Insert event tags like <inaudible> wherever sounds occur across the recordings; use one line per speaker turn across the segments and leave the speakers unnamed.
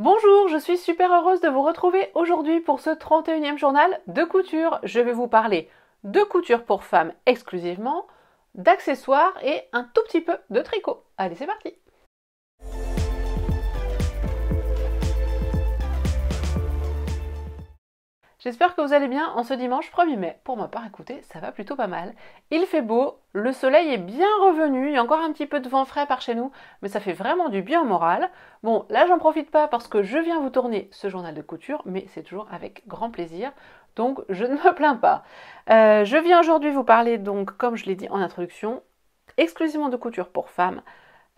Bonjour, je suis super heureuse de vous retrouver aujourd'hui pour ce 31e journal de couture. Je vais vous parler de couture pour femmes exclusivement, d'accessoires et un tout petit peu de tricot. Allez, c'est parti J'espère que vous allez bien en ce dimanche 1er mai. Pour ma part, écoutez, ça va plutôt pas mal. Il fait beau, le soleil est bien revenu, il y a encore un petit peu de vent frais par chez nous, mais ça fait vraiment du bien au moral. Bon, là j'en profite pas parce que je viens vous tourner ce journal de couture, mais c'est toujours avec grand plaisir. Donc je ne me plains pas. Euh, je viens aujourd'hui vous parler donc, comme je l'ai dit en introduction, exclusivement de couture pour femmes,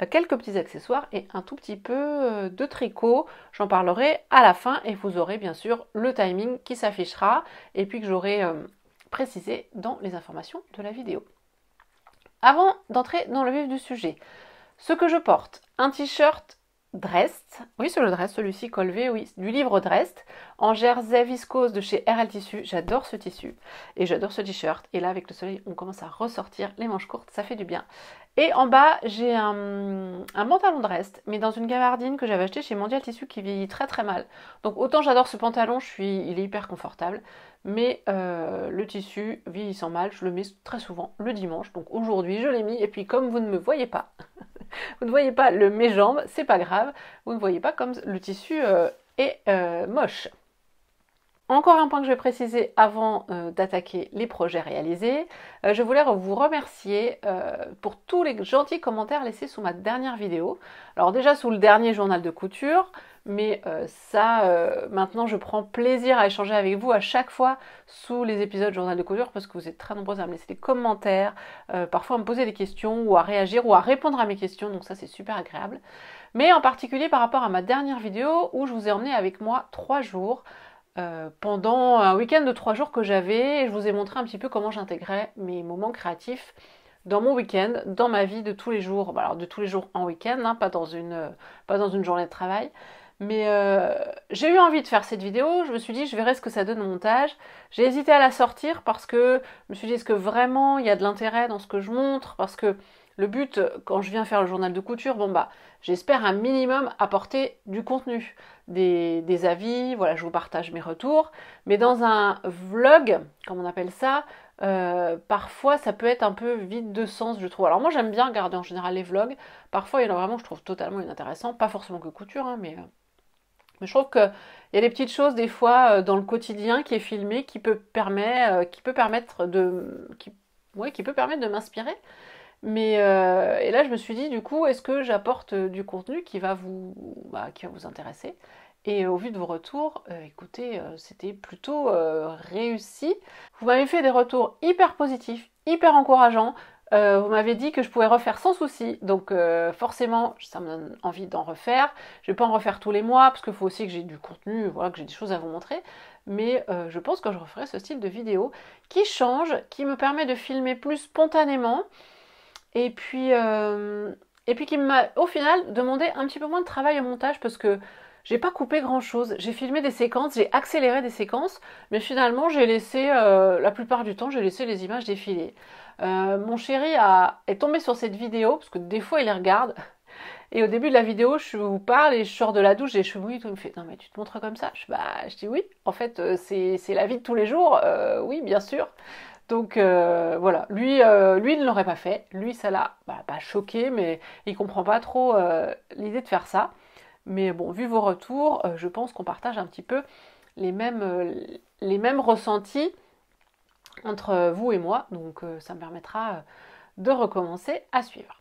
euh, quelques petits accessoires et un tout petit peu euh, de tricot. J'en parlerai à la fin et vous aurez bien sûr le timing qui s'affichera et puis que j'aurai euh, précisé dans les informations de la vidéo. Avant d'entrer dans le vif du sujet, ce que je porte, un t-shirt Drest, oui c'est le dress, celui-ci Colvé, oui, du livre Dresde, en jersey viscose de chez RL Tissu, j'adore ce tissu et j'adore ce t-shirt, et là avec le soleil on commence à ressortir les manches courtes, ça fait du bien. Et en bas j'ai un, un, pantalon dress, mais dans une gabardine que j'avais acheté chez Mondial Tissu qui vieillit très très mal, donc autant j'adore ce pantalon, je suis, il est hyper confortable, mais euh, le tissu sans mal, je le mets très souvent le dimanche, donc aujourd'hui je l'ai mis, et puis comme vous ne me voyez pas... <laughs> <laughs> vous ne voyez pas le mes jambes, c'est pas grave. Vous ne voyez pas comme le tissu euh, est euh, moche. Encore un point que je vais préciser avant euh, d'attaquer les projets réalisés. je voulais vous remercier pour tous les gentils commentaires laissés sous ma dernière vidéo. Alors déjà sous le dernier journal de couture, mais euh, ça, euh, maintenant, je prends plaisir à échanger avec vous à chaque fois sous les épisodes Journal de Couture parce que vous êtes très nombreux à me laisser des commentaires, euh, parfois à me poser des questions ou à réagir ou à répondre à mes questions. Donc ça, c'est super agréable. Mais en particulier par rapport à ma dernière vidéo où je vous ai emmené avec moi trois jours. pendant un week-end de trois jours que j'avais, et je vous ai montré un petit peu comment j'intégrais mes moments créatifs dans mon week-end, dans ma vie de tous les jours, bah, alors de tous les jours en week-end, hein, pas, dans une, pas dans une journée de travail, mais euh, j'ai eu envie de faire cette vidéo, je me suis dit je verrai ce que ça donne au montage. J'ai hésité à la sortir parce que je me suis dit est-ce que vraiment il y a de l'intérêt dans ce que je montre Parce que le but quand je viens faire le journal de couture, bon bah j'espère un minimum apporter du contenu, des, avis, voilà je vous partage mes retours. Mais dans un vlog, comme on appelle ça, euh, parfois ça peut être un peu vide de sens je trouve. Alors moi j'aime bien garder en général les vlogs, parfois il y en a vraiment je trouve totalement inintéressant, pas forcément que couture hein, mais... Euh, mais je trouve qu'il y a des petites choses des fois euh, dans le quotidien qui est filmé qui peut, euh, permettre de, qui, peut permettre de m'inspirer. Mais euh, et là, je me suis dit, du coup, est-ce que j'apporte du contenu qui va vous, bah, qui va vous intéresser Et au vu de vos retours, écoutez, c'était plutôt réussi. Vous m'avez fait des retours hyper positifs, hyper encourageants. Euh, vous m'avez dit que je pouvais refaire sans souci. Donc euh, forcément, ça me donne envie d'en refaire. Je ne vais pas en refaire tous les mois parce qu'il faut aussi que j'ai du contenu, voilà, que j'ai des choses à vous montrer. Mais euh, je pense que je referai ce style de vidéo qui change, qui me permet de filmer plus spontanément. Et puis, et puis qui m'a au final demandé un petit peu moins de travail au montage parce que j'ai pas coupé grand chose. J'ai filmé des séquences, j'ai accéléré des séquences, mais finalement j'ai laissé, euh, la plupart du temps, j'ai laissé les images défiler. Euh, mon chéri est tombé sur cette vidéo, parce que des fois il les regarde, <laughs> et au début de la vidéo, je vous parle et je sors de la douche j'ai je tout. Il me fait Non, mais tu te montres comme ça je, bah, dis Oui, en fait, euh, c'est la vie de tous les jours. oui, bien sûr. Donc voilà, lui, lui il ne l'aurait pas fait. Lui, ça l'a bah, pas choqué, mais il comprend pas trop l'idée de faire ça. Mais bon, vu vos retours, euh, je pense qu'on partage un petit peu les mêmes, euh, ressentis entre vous et moi. Donc euh, ça me permettra de recommencer à suivre.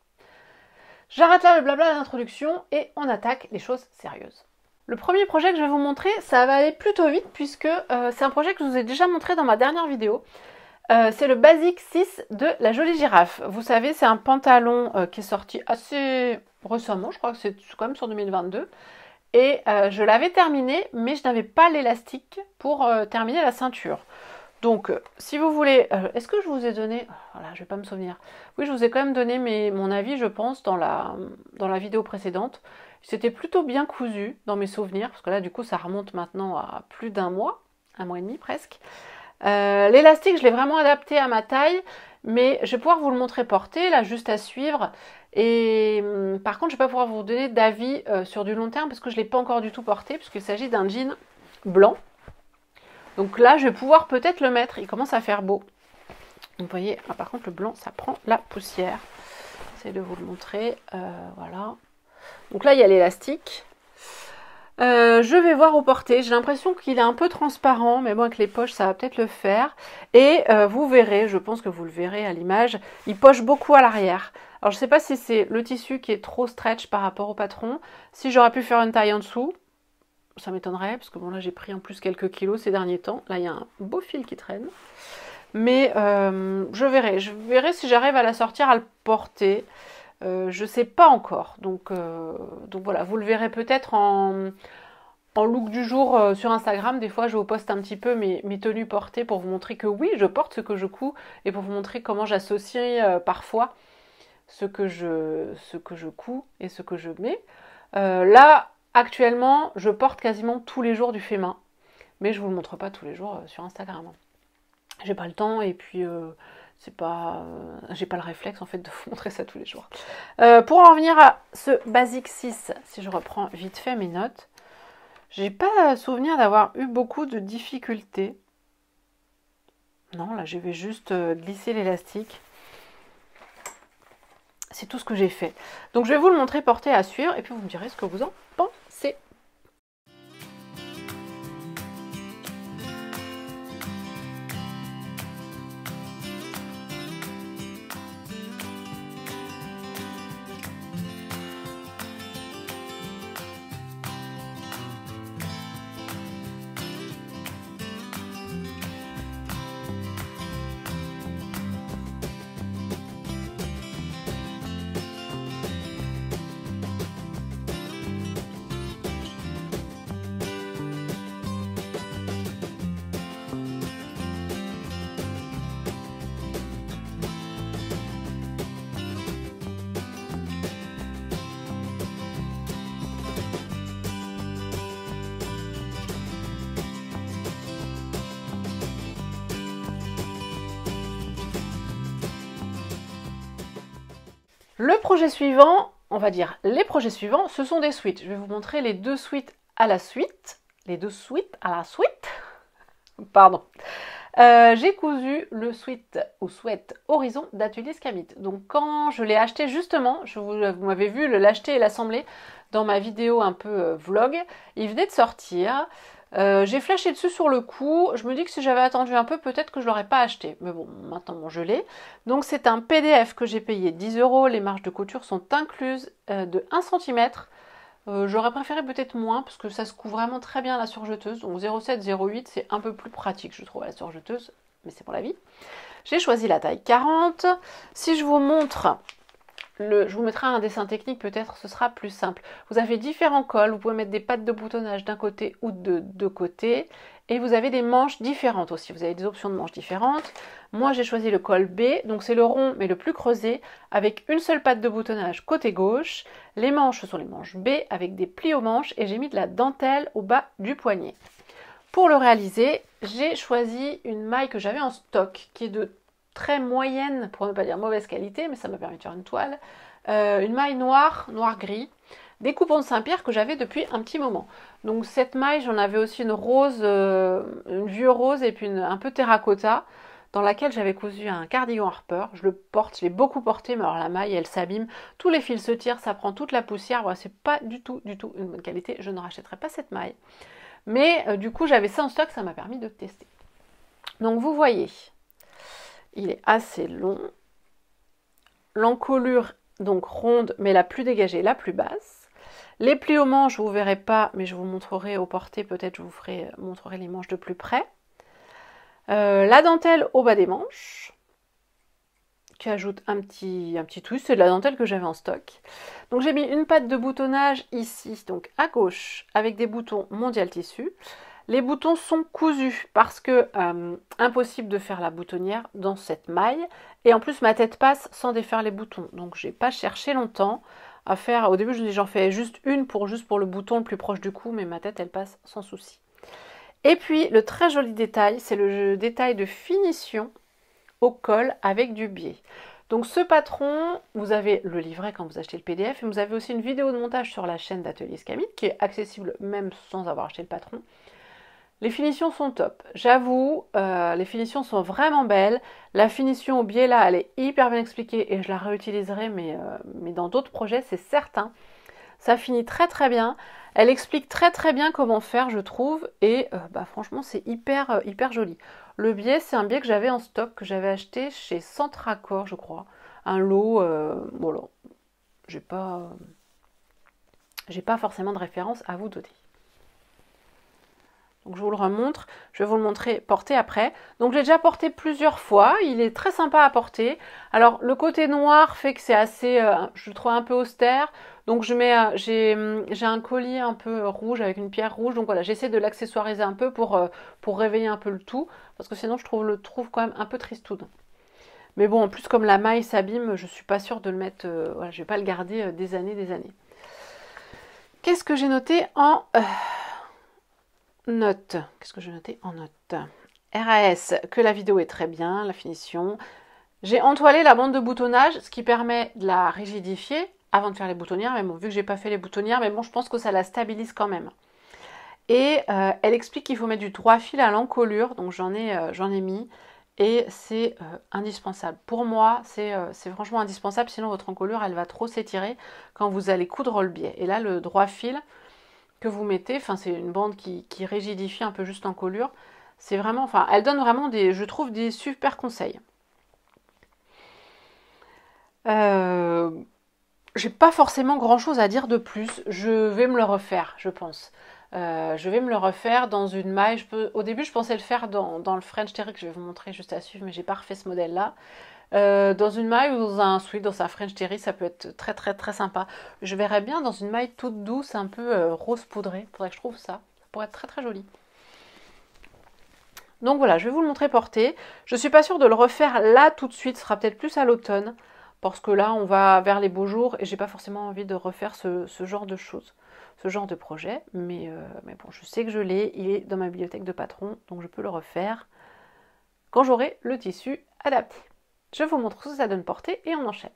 J'arrête là le blabla d'introduction et on attaque les choses sérieuses. Le premier projet que je vais vous montrer, ça va aller plutôt vite puisque c'est un projet que je vous ai déjà montré dans ma dernière vidéo. Euh, c'est le Basic 6 de la jolie girafe. Vous savez, c'est un pantalon euh, qui est sorti assez récemment, je crois que c'est quand même sur 2022. Et euh, je l'avais terminé, mais je n'avais pas l'élastique pour terminer la ceinture. Donc, si vous voulez, est-ce que je vous ai donné, voilà, je vais pas me souvenir. Oui, je vous ai quand même donné mon avis, je pense, dans la, dans la vidéo précédente. C'était plutôt bien cousu dans mes souvenirs, parce que là, du coup, ça remonte maintenant à plus d'un mois, un mois et demi presque. Euh, l'élastique, je l'ai vraiment adapté à ma taille, mais je vais pouvoir vous le montrer porté, là, juste à suivre. Et hum, par contre, je ne vais pas pouvoir vous donner d'avis euh, sur du long terme parce que je ne l'ai pas encore du tout porté, puisqu'il s'agit d'un jean blanc. Donc là, je vais pouvoir peut-être le mettre. Il commence à faire beau. Vous voyez, ah, par contre, le blanc, ça prend la poussière. J'essaie de vous le montrer. Euh, voilà. Donc là, il y a l'élastique. Euh, je vais voir au porté. J'ai l'impression qu'il est un peu transparent, mais bon, avec les poches, ça va peut-être le faire. Et euh, vous verrez, je pense que vous le verrez à l'image, il poche beaucoup à l'arrière. Alors, je ne sais pas si c'est le tissu qui est trop stretch par rapport au patron. Si j'aurais pu faire une taille en dessous, ça m'étonnerait, parce que bon, là, j'ai pris en plus quelques kilos ces derniers temps. Là, il y a un beau fil qui traîne. Mais euh, je verrai. Je verrai si j'arrive à la sortir, à le porter. Euh, je ne sais pas encore. Euh, donc, voilà, vous le verrez peut-être en, en, look du jour euh, sur Instagram. Des fois, je vous poste un petit peu mes, mes, tenues portées pour vous montrer que oui, je porte ce que je couds et pour vous montrer comment j'associe parfois ce que, je, couds et ce que je mets. là, actuellement, je porte quasiment tous les jours du fait main. Mais je ne vous le montre pas tous les jours sur Instagram. J'ai pas le temps et puis c'est pas, euh, j'ai pas le réflexe en fait de vous <laughs> montrer ça tous les jours. Euh, pour en revenir à ce Basic 6, si je reprends vite fait mes notes, j'ai pas souvenir d'avoir eu beaucoup de difficultés. Non, là je vais juste euh, glisser l'élastique. C'est tout ce que j'ai fait. Donc je vais vous le montrer porté à suivre et puis vous me direz ce que vous en suivant, on va dire les projets suivants, ce sont des suites. Je vais vous montrer les deux suites à la suite. Les deux suites à la suite. <laughs> Pardon. Euh, j'ai cousu le suite ou sweat Horizon d'Atelier Scamite. Donc quand je l'ai acheté justement, je vous, vous m'avez vu l'acheter et l'assembler dans ma vidéo un peu euh, vlog, il venait de sortir. Euh, j'ai flashé dessus sur le coup. Je me dis que si j'avais attendu un peu, peut-être que je l'aurais pas acheté. Mais bon, maintenant je l'ai. Donc c'est un PDF que j'ai payé 10 euros. Les marges de couture sont incluses euh, de 1 cm. Euh, j'aurais préféré peut-être moins parce que ça se couvre vraiment très bien la surjeteuse. Donc 0,7, 0,8, c'est un peu plus pratique, je trouve, à la surjeteuse. Mais c'est pour la vie. J'ai choisi la taille 40. Si je vous montre je vous mettrai un dessin technique, peut-être ce sera plus simple. Vous avez différents cols, vous pouvez mettre des pattes de boutonnage d'un côté ou de deux côtés, et vous avez des manches différentes aussi, vous avez des options de manches différentes. Moi j'ai choisi le col B, donc c'est le rond mais le plus creusé, avec une seule patte de boutonnage côté gauche. Les manches sont les manches B avec des plis aux manches et j'ai mis de la dentelle au bas du poignet. Pour le réaliser, j'ai choisi une maille que j'avais en stock, qui est de très moyenne, pour ne pas dire mauvaise qualité, mais ça m'a permis de faire une toile, euh, une maille noire, noir-gris, des coupons de Saint-Pierre que j'avais depuis un petit moment. Donc cette maille, j'en avais aussi une rose, euh, une vieux rose et puis une, un peu terracotta, dans laquelle j'avais cousu un cardigan Harper. Je le porte, je l'ai beaucoup porté, mais alors la maille, elle s'abîme, tous les fils se tirent, ça prend toute la poussière. Voilà, c'est pas du tout, du tout une bonne qualité. Je ne rachèterai pas cette maille. Mais euh, du coup, j'avais ça en stock, ça m'a permis de tester. Donc vous voyez, il est assez long. L'encolure donc ronde, mais la plus dégagée, la plus basse. Les plis aux manches, vous ne verrez pas, mais je vous montrerai au porté, peut-être je vous ferai euh, montrerai les manches de plus près. Euh, la dentelle au bas des manches, qui ajoute un petit, un petit twist, c'est de la dentelle que j'avais en stock. Donc j'ai mis une patte de boutonnage ici, donc à gauche, avec des boutons mondial tissu. Les boutons sont cousus parce que euh, impossible de faire la boutonnière dans cette maille. Et en plus, ma tête passe sans défaire les boutons. Donc, n'ai pas cherché longtemps à faire. Au début, j'en fais juste une pour juste pour le bouton le plus proche du cou, mais ma tête, elle passe sans souci. Et puis, le très joli détail, c'est le détail de finition au col avec du biais. Donc ce patron, vous avez le livret quand vous achetez le PDF et vous avez aussi une vidéo de montage sur la chaîne d'Atelier Scamit qui est accessible même sans avoir acheté le patron. Les finitions sont top. J'avoue, euh, les finitions sont vraiment belles. La finition au biais là, elle est hyper bien expliquée et je la réutiliserai, mais, euh, mais dans d'autres projets, c'est certain. Ça finit très très bien. Elle explique très très bien comment faire, je trouve, et euh, bah, franchement, c'est hyper hyper joli. Le biais, c'est un biais que j'avais en stock, que j'avais acheté chez Centracor, je crois. Un lot, bon, j'ai pas, j'ai pas forcément de référence à vous donner je vous le remontre, je vais vous le montrer porté après. Donc j'ai déjà porté plusieurs fois, il est très sympa à porter. Alors le côté noir fait que c'est assez, euh, je le trouve un peu austère. Donc je mets, euh, hum, j'ai un collier un peu rouge avec une pierre rouge. Donc voilà, j'essaie de l'accessoiriser un peu pour, euh, pour réveiller un peu le tout. Parce que sinon je trouve le trouve quand même un peu tristoude. Mais bon, en plus comme la maille s'abîme, je suis pas sûre de le mettre, voilà, je vais pas le garder des années, des années. Qu'est-ce que j'ai noté en note. Qu'est-ce que je notais en note RAS, que la vidéo est très bien, la finition. J'ai entoilé la bande de boutonnage, ce qui permet de la rigidifier avant de faire les boutonnières. Mais bon, vu que j'ai pas fait les boutonnières, mais bon, je pense que ça la stabilise quand même. Et euh, elle explique qu'il faut mettre du droit fil à l'encolure, donc j'en ai, euh, j'en ai mis. Et c'est euh, indispensable. Pour moi, c'est franchement indispensable, sinon votre encolure, elle va trop s'étirer quand vous allez coudre le biais. Et là, le droit fil, que vous mettez, enfin c'est une bande qui, qui, rigidifie un peu juste en colure. C'est vraiment, enfin elle donne vraiment des, je trouve des super conseils. Euh, j'ai pas forcément grand chose à dire de plus. Je vais me le refaire, je pense. Euh, je vais me le refaire dans une maille. Au début, je pensais le faire dans, dans le French Terry que je vais vous montrer juste à suivre, mais j'ai pas refait ce modèle-là. Euh, dans une maille ou dans un sweat, dans un French Terry, ça peut être très très très sympa. Je verrais bien dans une maille toute douce, un peu euh, rose poudrée. Faudrait que je trouve ça. Ça pourrait être très très joli. Donc voilà, je vais vous le montrer porté. Je suis pas sûre de le refaire là tout de suite. Ce sera peut-être plus à l'automne. Parce que là, on va vers les beaux jours et j'ai pas forcément envie de refaire ce, genre de choses, ce genre de projet. Mais, euh, mais bon, je sais que je l'ai. Il est dans ma bibliothèque de patron, donc je peux le refaire quand j'aurai le tissu adapté. Je vous montre ce que ça donne portée et on enchaîne.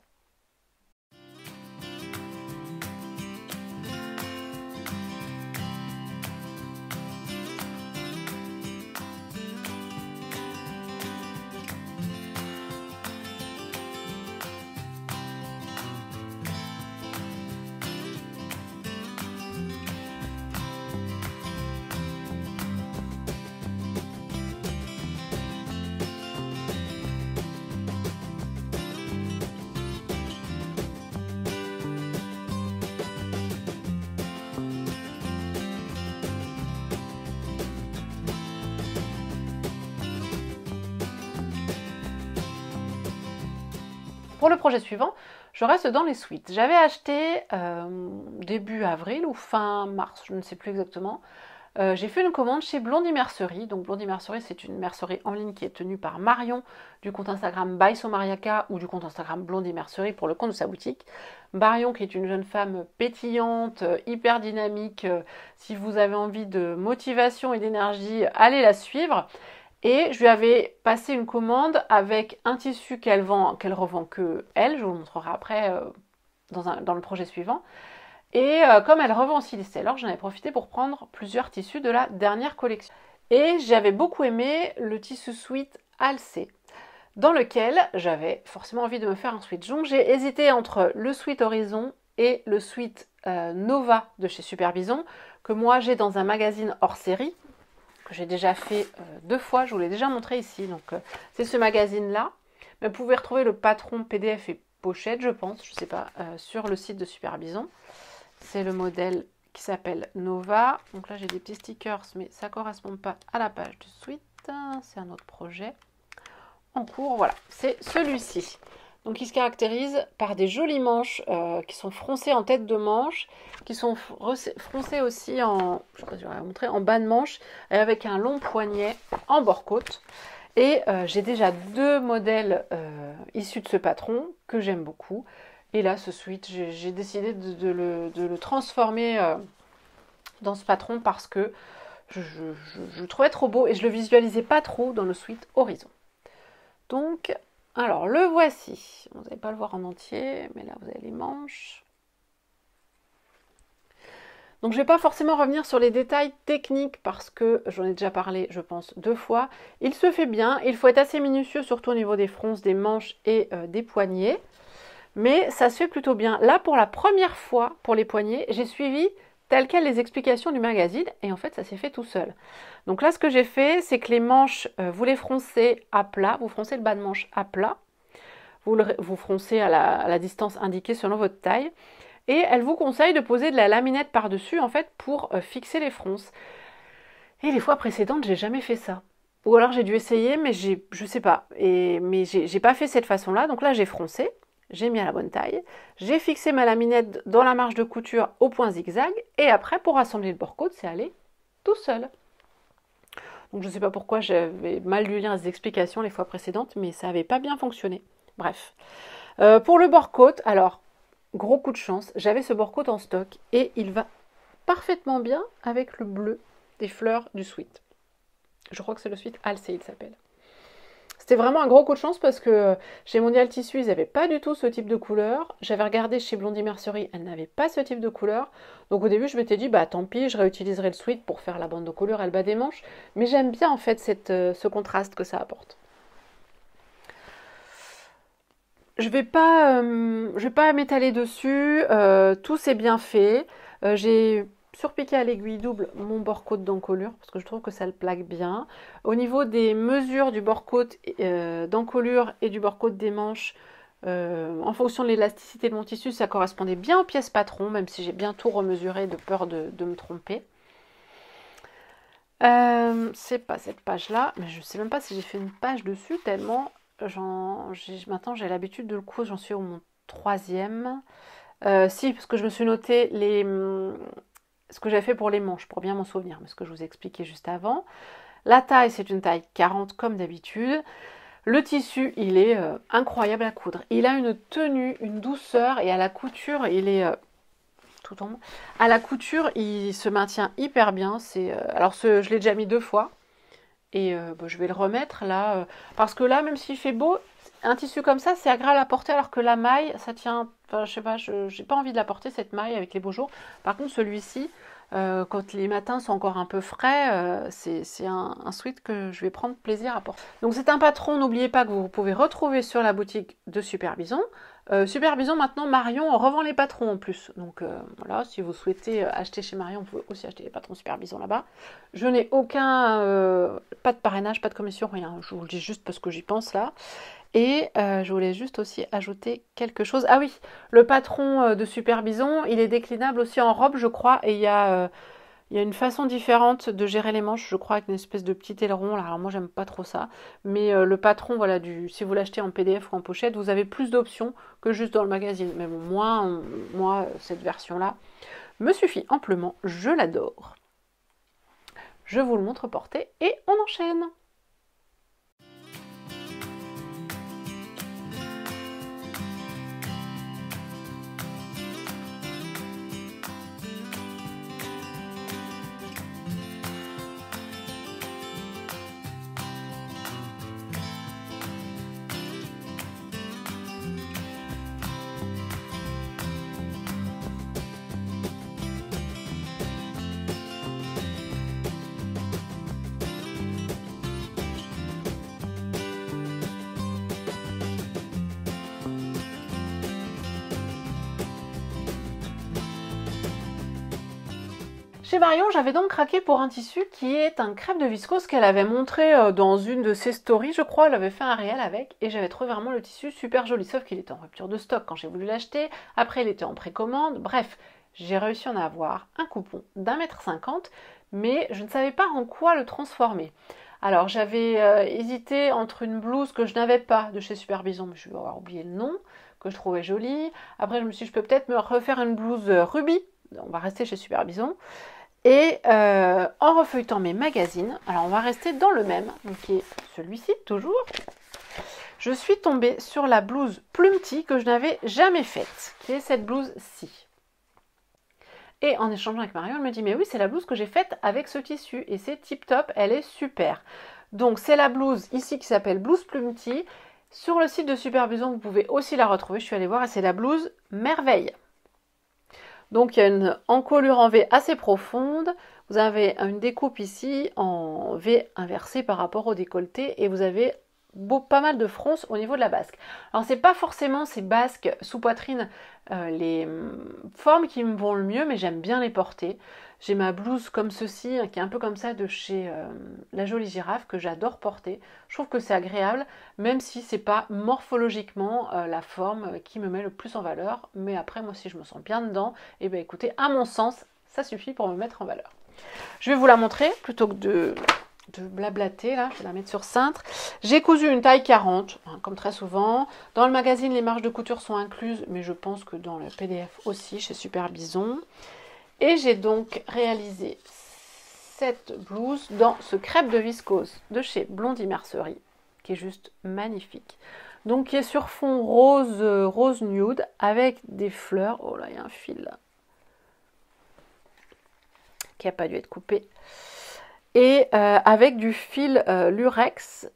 Pour le projet suivant, je reste dans les suites. J'avais acheté euh, début avril ou fin mars, je ne sais plus exactement. Euh, j'ai fait une commande chez Blondie Mercerie. Donc Blondie Mercerie, c'est une mercerie en ligne qui est tenue par Marion du compte Instagram By ou du compte Instagram Blondie Mercerie pour le compte de sa boutique. Marion qui est une jeune femme pétillante, euh, hyper dynamique. Si vous avez envie de motivation et d'énergie, allez la suivre. Et je lui avais passé une commande avec un tissu qu'elle vend, qu'elle revend que elle, je vous montrerai après euh, dans, le projet suivant. Et euh, comme elle revend aussi les alors j'en avais profité pour prendre plusieurs tissus de la dernière collection. Et j'avais beaucoup aimé le tissu suite Alcé, dans lequel j'avais forcément envie de me faire un sweat. Donc j'ai hésité entre le sweat Horizon et le sweat euh, Nova de chez Superbison, que moi j'ai dans un magazine hors série que j'ai déjà fait euh, deux fois, je vous l'ai déjà montré ici. Donc euh, c'est ce magazine-là. Vous pouvez retrouver le patron PDF et pochette, je pense, je ne sais pas, euh, sur le site de Superbison, C'est le modèle qui s'appelle Nova. Donc là j'ai des petits stickers, mais ça ne correspond pas à la page de suite. Hein, c'est un autre projet en cours. Voilà, c'est celui-ci. Donc il se caractérise par des jolies manches euh, qui sont froncées en tête de manche, qui sont froncées aussi en, je en bas de manche, et avec un long poignet en bord-côte. Et euh, j'ai déjà deux modèles euh, issus de ce patron que j'aime beaucoup. Et là, ce suite, j'ai décidé de, le, transformer dans ce patron parce que je, le trouvais trop beau et je le visualisais pas trop dans le suite Horizon. Donc alors, le voici. Vous n'allez pas le voir en entier, mais là, vous avez les manches. Donc, je ne vais pas forcément revenir sur les détails techniques parce que j'en ai déjà parlé, je pense, deux fois. Il se fait bien. Il faut être assez minutieux, surtout au niveau des fronces, des manches et euh, des poignets. Mais ça se fait plutôt bien. Là, pour la première fois, pour les poignets, j'ai suivi telles quelles les explications du magazine et en fait ça s'est fait tout seul. Donc là ce que j'ai fait c'est que les manches euh, vous les froncez à plat, vous froncez le bas de manche à plat, vous, vous froncez à la, distance indiquée selon votre taille et elle vous conseille de poser de la laminette par-dessus en fait pour euh, fixer les fronces. Et les fois précédentes j'ai jamais fait ça. Ou alors j'ai dû essayer mais j'ai, je sais pas, et, mais j'ai pas fait cette façon là donc là j'ai froncé j'ai mis à la bonne taille, j'ai fixé ma laminette dans la marge de couture au point zigzag, et après pour assembler le bord-côte, c'est allé tout seul. Donc je ne sais pas pourquoi j'avais mal lu les explications les fois précédentes, mais ça n'avait pas bien fonctionné. Bref. Euh, pour le bord-côte, alors, gros coup de chance, j'avais ce bord-côte en stock, et il va parfaitement bien avec le bleu des fleurs du suite. Je crois que c'est le suite Alcé, il s'appelle. C'était vraiment un gros coup de chance parce que chez Mondial Tissu, ils n'avaient pas du tout ce type de couleur. J'avais regardé chez Blondie Mercerie, elle n'avait pas ce type de couleur. Donc au début, je m'étais dit, bah tant pis, je réutiliserai le sweat pour faire la bande de couleur à le bas des manches. Mais j'aime bien en fait euh, ce contraste que ça apporte. Je vais pas, euh, vais pas m'étaler dessus. Euh, tout s'est bien fait. J'ai Surpiqué à l'aiguille double mon bord côte d'encolure parce que je trouve que ça le plaque bien. Au niveau des mesures du bord côte euh, d'encolure et du bord côte des manches, euh, en fonction de l'élasticité de mon tissu, ça correspondait bien aux pièces patron, même si j'ai bien tout remesuré de peur de, me tromper. Euh, c'est pas cette page-là, mais je sais même pas si j'ai fait une page dessus, tellement maintenant j'ai l'habitude de le coudre, j'en suis au mon troisième. si, parce que je me suis noté les, ce que j'ai fait pour les manches, pour bien m'en souvenir, mais ce que je vous expliquais juste avant. La taille, c'est une taille 40 comme d'habitude. Le tissu, il est euh, incroyable à coudre. Il a une tenue, une douceur et à la couture, il est euh, tout tombe. À la couture, il se maintient hyper bien. C'est euh, alors je l'ai déjà mis deux fois et bah, je vais le remettre là parce que là, même s'il fait beau, un tissu comme ça, c'est agréable à porter alors que la maille, ça tient. Enfin, je sais pas, je n'ai pas envie de la porter cette maille avec les beaux jours. Par contre, celui-ci, euh, quand les matins sont encore un peu frais, euh, c'est un, un, sweat que je vais prendre plaisir à porter. Donc, c'est un patron, n'oubliez pas que vous pouvez retrouver sur la boutique de Superbison. Euh, Superbison, maintenant Marion revend les patrons en plus. Donc euh, voilà, si vous souhaitez euh, acheter chez Marion, vous pouvez aussi acheter les patrons Super là-bas. Je n'ai aucun, pas de parrainage, pas de commission, rien. Je vous le dis juste parce que j'y pense là. Et je voulais juste aussi ajouter quelque chose. Ah oui, le patron de Super il est déclinable aussi en robe, je crois, et il y a il y a une façon différente de gérer les manches, je crois, avec une espèce de petit aileron. Là. Alors moi, j'aime pas trop ça. Mais euh, le patron, voilà, du, si vous l'achetez en PDF ou en pochette, vous avez plus d'options que juste dans le magazine. Mais bon, moi, moi cette version-là me suffit amplement. Je l'adore. Je vous le montre porté et on enchaîne. Chez Marion, j'avais donc craqué pour un tissu qui est un crêpe de viscose qu'elle avait montré euh, dans une de ses stories, je crois, elle avait fait un réel avec, et j'avais trouvé vraiment le tissu super joli, sauf qu'il était en rupture de stock quand j'ai voulu l'acheter, après il était en précommande, bref, j'ai réussi à en avoir un coupon d'un mètre cinquante, mais je ne savais pas en quoi le transformer. Alors j'avais euh, hésité entre une blouse que je n'avais pas de chez Superbison, mais je vais avoir oublié le nom, que je trouvais jolie. Après je me suis dit je peux peut-être me refaire une blouse euh, Ruby, on va rester chez Superbison et euh, en refeuilletant mes magazines, alors on va rester dans le même, qui est celui-ci toujours, je suis tombée sur la blouse Plumty que je n'avais jamais faite, qui est cette blouse-ci. Et en échangeant avec Marion, elle me dit Mais oui, c'est la blouse que j'ai faite avec ce tissu et c'est tip top, elle est super. Donc, c'est la blouse ici qui s'appelle Blouse Plumty. Sur le site de Supervision, vous pouvez aussi la retrouver. Je suis allée voir et c'est la blouse Merveille. Donc il y a une encolure en V assez profonde. Vous avez une découpe ici en V inversée par rapport au décolleté et vous avez beau, pas mal de fronces au niveau de la basque. Alors c'est pas forcément ces basques sous poitrine euh, les hum, formes qui me vont le mieux, mais j'aime bien les porter. J'ai ma blouse comme ceci, hein, qui est un peu comme ça de chez euh, La Jolie Girafe, que j'adore porter. Je trouve que c'est agréable, même si c'est pas morphologiquement euh, la forme euh, qui me met le plus en valeur. Mais après, moi, si je me sens bien dedans, et eh bien écoutez, à mon sens, ça suffit pour me mettre en valeur. Je vais vous la montrer plutôt que de, de blablater là, je vais la mettre sur cintre. J'ai cousu une taille 40, hein, comme très souvent. Dans le magazine, les marges de couture sont incluses, mais je pense que dans le PDF aussi, chez Super Bison. Et j'ai donc réalisé cette blouse dans ce crêpe de viscose de chez Blondie Mercerie, qui est juste magnifique. Donc qui est sur fond rose, euh, rose nude, avec des fleurs. Oh là, il y a un fil Qui n'a pas dû être coupé. Et euh, avec du fil euh, lurex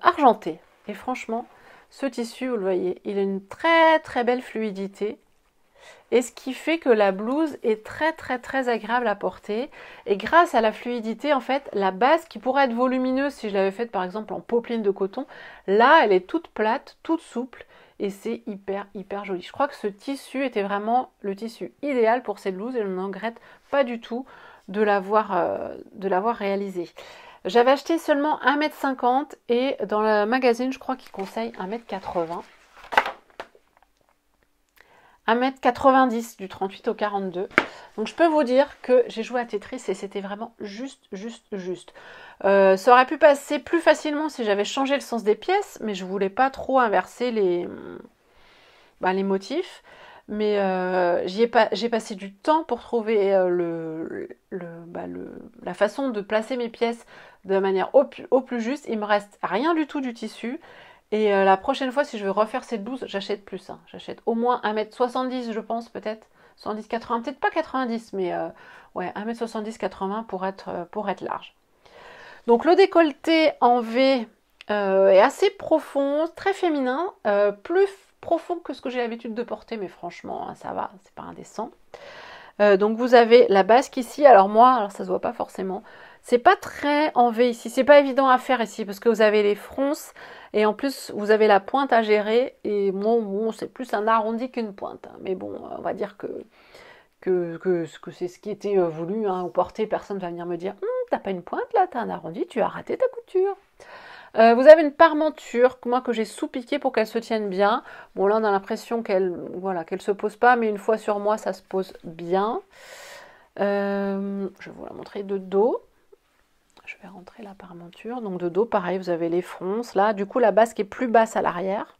argenté. Et franchement, ce tissu, vous le voyez, il a une très très belle fluidité et ce qui fait que la blouse est très très très agréable à porter et grâce à la fluidité en fait la base qui pourrait être volumineuse si je l'avais faite par exemple en popeline de coton là elle est toute plate toute souple et c'est hyper hyper joli je crois que ce tissu était vraiment le tissu idéal pour cette blouse et je n'en regrette pas du tout de l'avoir euh, réalisé j'avais acheté seulement 1m50 et dans le magazine je crois qu'il conseille 1m80 1m90 du 38 au 42. Donc je peux vous dire que j'ai joué à Tetris et c'était vraiment juste, juste, juste. Euh, ça aurait pu passer plus facilement si j'avais changé le sens des pièces, mais je voulais pas trop inverser les, bah, les motifs. Mais euh, j'ai passé du temps pour trouver euh, le, le, bah, le, la façon de placer mes pièces de manière au, au plus juste. Il me reste rien du tout du tissu. Et euh, la prochaine fois, si je veux refaire cette blouse, j'achète plus. Hein. J'achète au moins 1m70, je pense, peut-être. 70, 80, peut-être pas 90, mais euh, ouais, 1m70, 80 pour être, euh, pour être large. Donc le décolleté en V est assez profond, très féminin, plus profond que ce que j'ai l'habitude de porter, mais franchement, hein, ça va, c'est pas indécent. donc vous avez la basque ici, alors moi, alors ça se voit pas forcément, c'est pas très en V ici, c'est pas évident à faire ici, parce que vous avez les fronces, et en plus, vous avez la pointe à gérer. Et bon, bon c'est plus un arrondi qu'une pointe. Mais bon, on va dire que, c'est ce qui était euh, voulu hein, ou porté. Personne ne va venir me dire hum, T'as pas une pointe là, t'as un arrondi, tu as raté ta couture. Euh, vous avez une parmenture, moi que j'ai sous piqué pour qu'elle se tienne bien. Bon là on a l'impression qu'elle voilà, qu'elle se pose pas, mais une fois sur moi ça se pose bien. Euh, je vais vous la montrer de dos je vais rentrer la parementure. Donc de dos, pareil, vous avez les fronces. Là, du coup, la basque qui est plus basse à l'arrière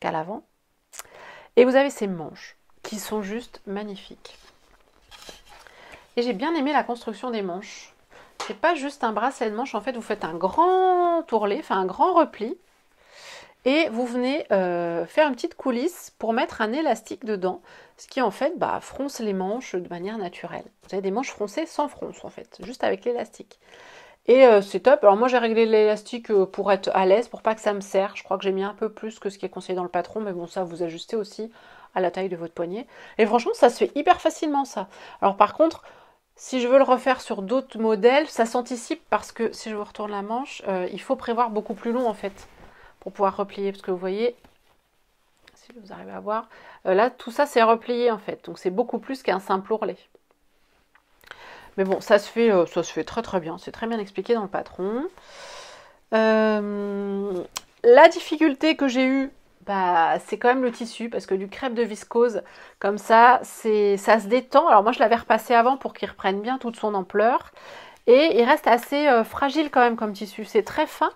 qu'à l'avant. Et vous avez ces manches qui sont juste magnifiques. Et j'ai bien aimé la construction des manches. C'est pas juste un bracelet de manche. En fait, vous faites un grand tourlet, enfin un grand repli. Et vous venez euh, faire une petite coulisse pour mettre un élastique dedans, ce qui en fait bah, fronce les manches de manière naturelle. Vous avez des manches froncées sans fronce en fait, juste avec l'élastique. Et euh, c'est top. Alors moi j'ai réglé l'élastique euh, pour être à l'aise, pour pas que ça me serre. Je crois que j'ai mis un peu plus que ce qui est conseillé dans le patron, mais bon ça vous ajustez aussi à la taille de votre poignet. Et franchement ça se fait hyper facilement ça. Alors par contre, si je veux le refaire sur d'autres modèles, ça s'anticipe parce que si je vous retourne la manche, euh, il faut prévoir beaucoup plus long en fait pour pouvoir replier. Parce que vous voyez, si vous arrivez à voir, là tout ça c'est replié en fait. Donc c'est beaucoup plus qu'un simple ourlet. Mais bon, ça se fait, euh, ça se fait très très bien. C'est très bien expliqué dans le patron. Euh, la difficulté que j'ai eue, bah, c'est quand même le tissu, parce que du crêpe de viscose, comme ça, ça se détend. Alors moi, je l'avais repassé avant pour qu'il reprenne bien toute son ampleur. Et il reste assez euh, fragile quand même comme tissu. C'est très fin.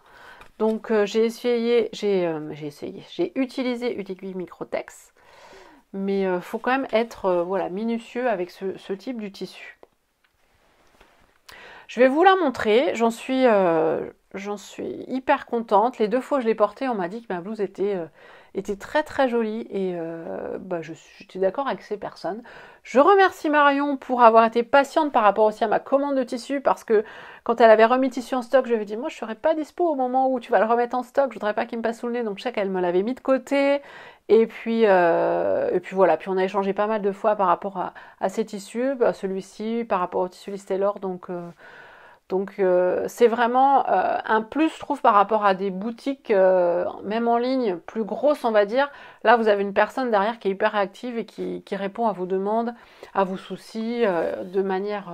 Donc j'ai essayé, j'ai, essayé, j'ai utilisé une aiguille Microtex. Mais il faut quand même être voilà, minutieux avec ce, ce type du tissu. Je vais vous la montrer. J'en suis, euh, suis, hyper contente. Les deux fois que je l'ai portée, on m'a dit que ma blouse était, euh, était très très jolie et j'étais euh, bah, je suis d'accord avec ces personnes. Je remercie Marion pour avoir été patiente par rapport aussi à ma commande de tissu parce que quand elle avait remis tissu en stock, je lui ai dit moi je serais pas dispo au moment où tu vas le remettre en stock. Je voudrais pas qu'il me passe sous le nez. Donc je sais qu'elle me l'avait mis de côté et puis, euh, puis voilà, puis on a échangé pas mal de fois par rapport à, ces tissus, bah, celui-ci par rapport au tissu Listellor. Donc, euh, donc euh, c'est vraiment un plus, je trouve, par rapport à des boutiques, même en ligne, plus grosses, on va dire. Là, vous avez une personne derrière qui est hyper réactive et qui, répond à vos demandes, à vos soucis, de manière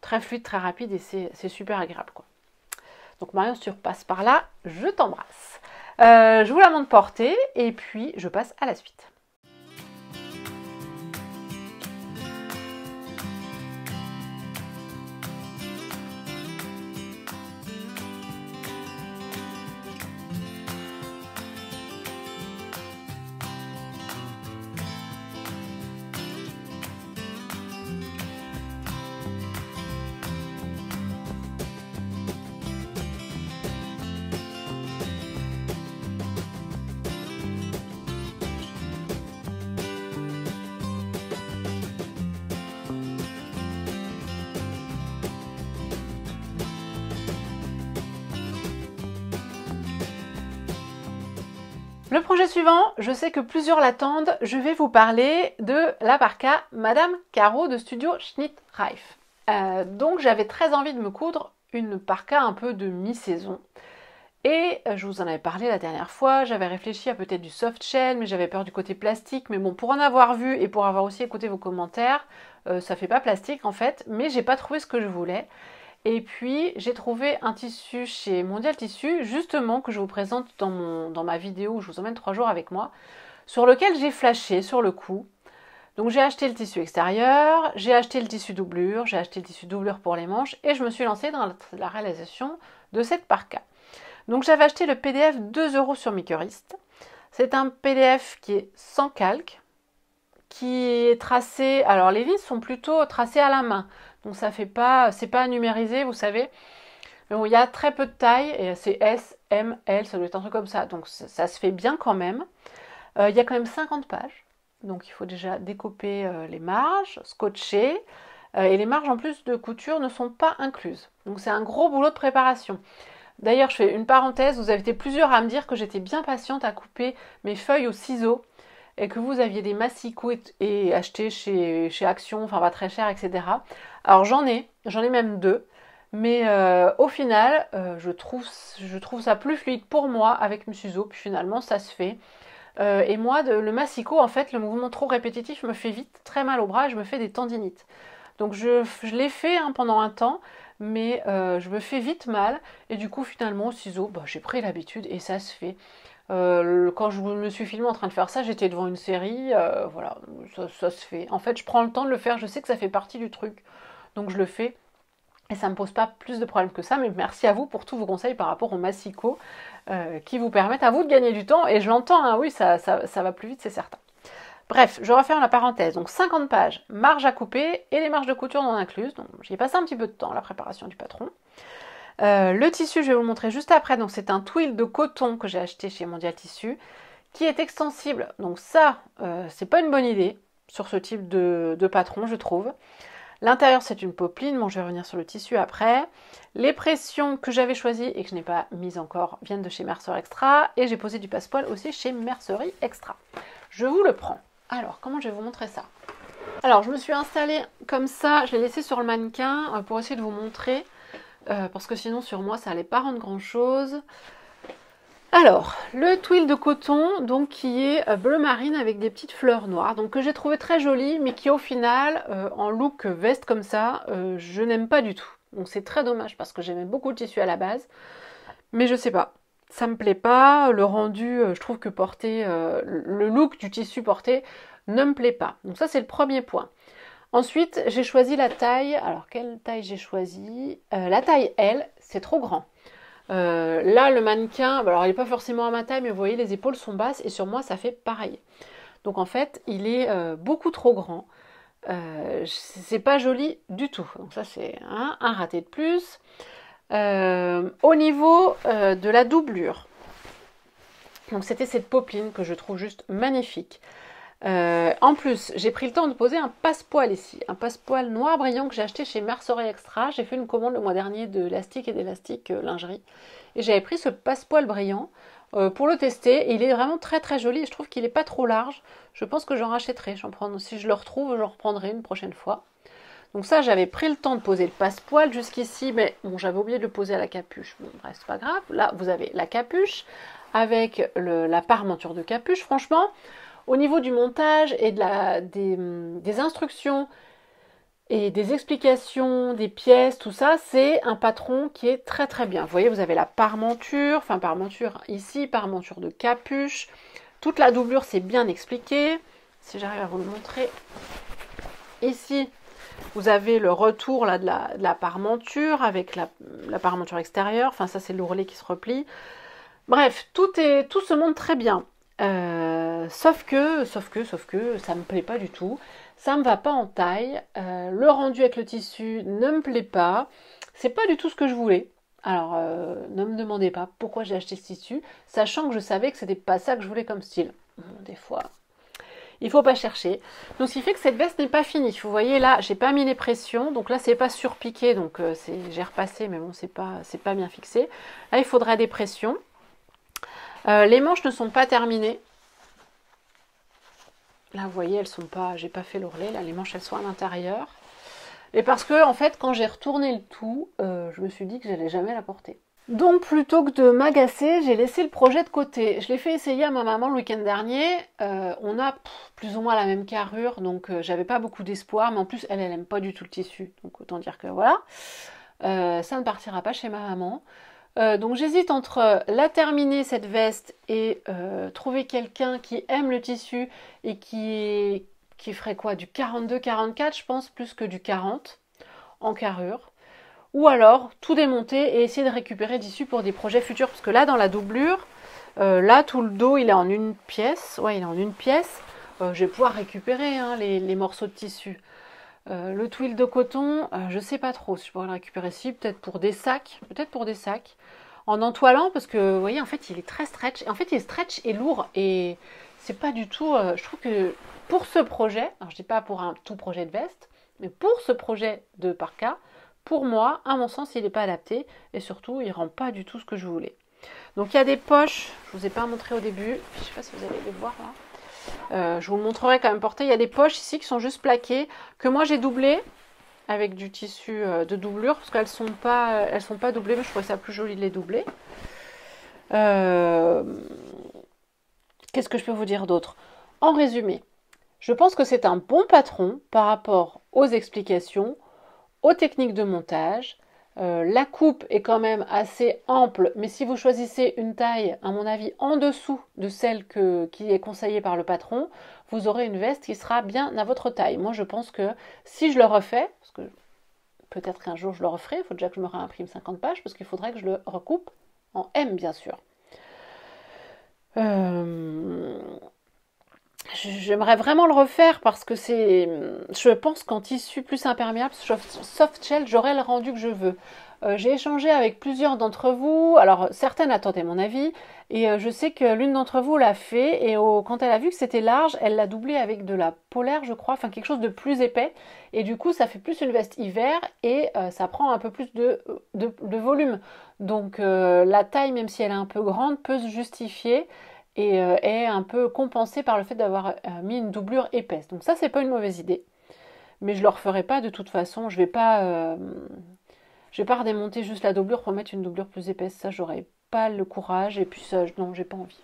très fluide, très rapide, et c'est super agréable. Donc Marion, si tu par là, je t'embrasse. Euh, je vous la montre portée et puis je passe à la suite. je sais que plusieurs l'attendent, je vais vous parler de la parka Madame Caro de Studio Schnitt Reif. Euh, donc j'avais très envie de me coudre une parka un peu de mi-saison. Et euh, je vous en avais parlé la dernière fois, j'avais réfléchi à peut-être du soft shell, mais j'avais peur du côté plastique. Mais bon, pour en avoir vu et pour avoir aussi écouté vos commentaires, euh, ça fait pas plastique en fait, mais j'ai pas trouvé ce que je voulais. Et puis, j'ai trouvé un tissu chez Mondial Tissu, justement, que je vous présente dans, mon, dans ma vidéo où je vous emmène trois jours avec moi, sur lequel j'ai flashé sur le coup. Donc, j'ai acheté le tissu extérieur, j'ai acheté le tissu doublure, j'ai acheté le tissu doublure pour les manches et je me suis lancée dans la réalisation de cette parka. Donc, j'avais acheté le PDF 2 euros sur Micurist. C'est un PDF qui est sans calque, qui est tracé. Alors, les lignes sont plutôt tracées à la main. Donc ça fait pas, c'est pas numérisé, vous savez. Mais il y a très peu de taille, et c'est S, M, L, ça doit être un truc comme ça. Donc ça, se fait bien quand même. Euh, il y a quand même 50 pages. Donc il faut déjà découper euh, les marges, scotcher. Euh, et les marges en plus de couture ne sont pas incluses. Donc c'est un gros boulot de préparation. D'ailleurs, je fais une parenthèse, vous avez été plusieurs à me dire que j'étais bien patiente à couper mes feuilles au ciseau et que vous aviez des massicots et, achetés chez, chez Action, enfin pas très cher, etc. Alors j'en ai, j'en ai même deux. Mais euh, au final, euh, je, trouve, je, trouve, ça plus fluide pour moi avec ciseaux, puis finalement ça se fait. Euh, et moi, le massicot, en fait, le mouvement trop répétitif me fait vite très mal au bras, je me fais des tendinites. Donc je, l'ai fait hein, pendant un temps, mais je me fais vite mal. Et du coup, finalement, au ciseau, bah, j'ai pris l'habitude et ça se fait. Euh, quand je me suis filmée en train de faire ça, j'étais devant une série, euh, voilà, ça, se fait. En fait, je prends le temps de le faire, je sais que ça fait partie du truc, donc je le fais. Et ça ne me pose pas plus de problèmes que ça, mais merci à vous pour tous vos conseils par rapport au massico euh, qui vous permettent à vous de gagner du temps. Et je l'entends, hein, oui, ça, va plus vite, c'est certain. Bref, je referme la parenthèse. Donc 50 pages, marge à couper et les marges de couture non incluses. Donc j'y passé un petit peu de temps, à la préparation du patron. Euh, le tissu, je vais vous le montrer juste après. Donc, c'est un twill de coton que j'ai acheté chez Mondial Tissu qui est extensible. Donc, ça, euh, c'est pas une bonne idée sur ce type de, patron, je trouve. L'intérieur, c'est une popeline. Bon, je vais revenir sur le tissu après. Les pressions que j'avais choisies et que je n'ai pas mises encore viennent de chez Mercerie Extra. Et j'ai posé du passepoil aussi chez Mercerie Extra. Je vous le prends. Alors, comment je vais vous montrer ça Alors, je me suis installée comme ça. Je l'ai laissé sur le mannequin euh, pour essayer de vous montrer euh, parce que sinon sur moi ça allait pas rendre grand chose. Alors, le tuile de coton, donc qui est euh, bleu marine avec des petites fleurs noires, donc que j'ai trouvé très joli mais qui au final, euh, en look veste comme ça, je n'aime pas du tout. Donc c'est très dommage parce que j'aimais beaucoup le tissu à la base, mais je sais pas, ça me plaît pas. Le rendu, je trouve que porter le look du tissu porté ne me plaît pas. Donc ça c'est le premier point. Ensuite, j'ai choisi la taille. Alors, quelle taille j'ai choisi euh, La taille L, c'est trop grand. Euh, là, le mannequin, bah, alors il n'est pas forcément à ma taille, mais vous voyez, les épaules sont basses et sur moi, ça fait pareil. Donc en fait, il est euh, beaucoup trop grand. c'est pas joli du tout. Donc ça, c'est un, un, raté de plus. au niveau de la doublure, donc c'était cette popeline que je trouve juste magnifique. Euh, en plus, j'ai pris le temps de poser un passepoil ici, un passepoil noir brillant que j'ai acheté chez Mercerie Extra. J'ai fait une commande le mois dernier de l'élastique et d'élastique euh, lingerie. Et j'avais pris ce passepoil brillant euh, pour le tester. Et il est vraiment très très joli et je trouve qu'il n'est pas trop large. Je pense que j'en rachèterai. J'en si je le retrouve, j'en reprendrai une prochaine fois. Donc ça, j'avais pris le temps de poser le passepoil jusqu'ici, mais bon, j'avais oublié de le poser à la capuche. Bon, reste pas grave. Là, vous avez la capuche avec le, la parementure de capuche. Franchement, au niveau du montage et de la, des, instructions et des explications, des pièces, tout ça, c'est un patron qui est très très bien. Vous voyez, vous avez la parementure, enfin parementure ici, parementure de capuche. Toute la doublure, c'est bien expliqué. Si j'arrive à vous le montrer. Ici, vous avez le retour là, de, la, de parmenture avec la, parementure extérieure. Enfin, ça, c'est l'ourlet qui se replie. Bref, tout, est, tout se montre très bien. Euh, sauf que, sauf que, sauf que, ça me plaît pas du tout. Ça me va pas en taille. Euh, le rendu avec le tissu ne me plaît pas. C'est pas du tout ce que je voulais. Alors, euh, ne me demandez pas pourquoi j'ai acheté ce tissu, sachant que je savais que c'était pas ça que je voulais comme style. des fois, il faut pas chercher. Donc, ce qui fait que cette veste n'est pas finie. Vous voyez là, j'ai pas mis les pressions, donc là c'est pas surpiqué, donc j'ai repassé, mais bon, c'est pas, c'est pas bien fixé. Là, il faudra des pressions. Euh, les manches ne sont pas terminées. Là, vous voyez, elles sont pas, j'ai pas fait l'ourlet, là, les manches, elles sont à l'intérieur. Et parce que, en fait, quand j'ai retourné le tout, euh, je me suis dit que j'allais jamais la porter. Donc, plutôt que de m'agacer, j'ai laissé le projet de côté. Je l'ai fait essayer à ma maman le week-end dernier. Euh, on a plus ou moins la même carrure, donc j'avais pas beaucoup d'espoir. Mais en plus, elle, elle aime pas du tout le tissu, donc autant dire que voilà. ça ne partira pas chez ma maman. Euh, donc j'hésite entre euh, la terminer cette veste et euh, trouver quelqu'un qui aime le tissu et qui, qui ferait quoi Du 42-44 je pense plus que du 40 en carrure. Ou alors tout démonter et essayer de récupérer tissu pour des projets futurs. Parce que là dans la doublure, là tout le dos il est en une pièce. Ouais il est en une pièce. je vais pouvoir récupérer hein, les morceaux de tissu. Euh, le twill de coton, je euh, je sais pas trop si je pourrais le récupérer ici, peut-être pour des sacs, peut-être pour des sacs, en entoilant parce que vous voyez en fait il est très stretch, en fait il est stretch et lourd et c'est pas du tout, euh, je trouve que pour ce projet, alors je dis pas pour un tout projet de veste, mais pour ce projet de parka, pour moi, à mon sens, il n'est pas adapté et surtout il rend pas du tout ce que je voulais. Donc il y a des poches, je ne vous ai pas montré au début, je sais pas si vous allez les voir là. Euh, je vous le montrerai quand même porté. Il y a des poches ici qui sont juste plaquées, que moi j'ai doublées avec du tissu euh, de doublure, parce qu'elles ne sont, pas, doublées, mais je trouvais ça plus joli de les doubler. Euh, qu'est-ce que je peux vous dire d'autre En résumé, je pense que c'est un bon patron par rapport aux explications, aux techniques de montage, euh, la coupe est quand même assez ample, mais si vous choisissez une taille, à mon avis, en dessous de celle qui est conseillée par le patron, vous aurez une veste qui sera bien à votre taille. Moi, je pense que si je le refais, parce que peut-être qu'un jour je le referai, il faut déjà que je me réimprime 50 pages, parce qu'il faudrait que je le recoupe en M, bien sûr. Euh, j'aimerais vraiment le refaire parce que c'est, je pense qu'en tissu plus imperméable, soft shell, j'aurai le rendu que je veux. Euh, j'ai échangé avec plusieurs d'entre vous, alors certaines attendaient mon avis, et euh, je sais que l'une d'entre vous l'a fait, et quand elle a vu que c'était large, elle l'a doublé avec de la polaire, je crois, enfin quelque chose de plus épais, et du coup ça fait plus une veste hiver, et euh, ça prend un peu plus de, de volume. Donc la taille, même si elle est un peu grande, peut se justifier et euh, est un peu compensé par le fait d'avoir euh, mis une doublure épaisse. Donc ça, c'est pas une mauvaise idée. Mais je ne le referai pas de toute façon. Je vais pas, euh, je vais pas redémonter juste la doublure pour mettre une doublure plus épaisse. Ça, j'aurais pas le courage. Et puis ça, non, j'ai pas envie.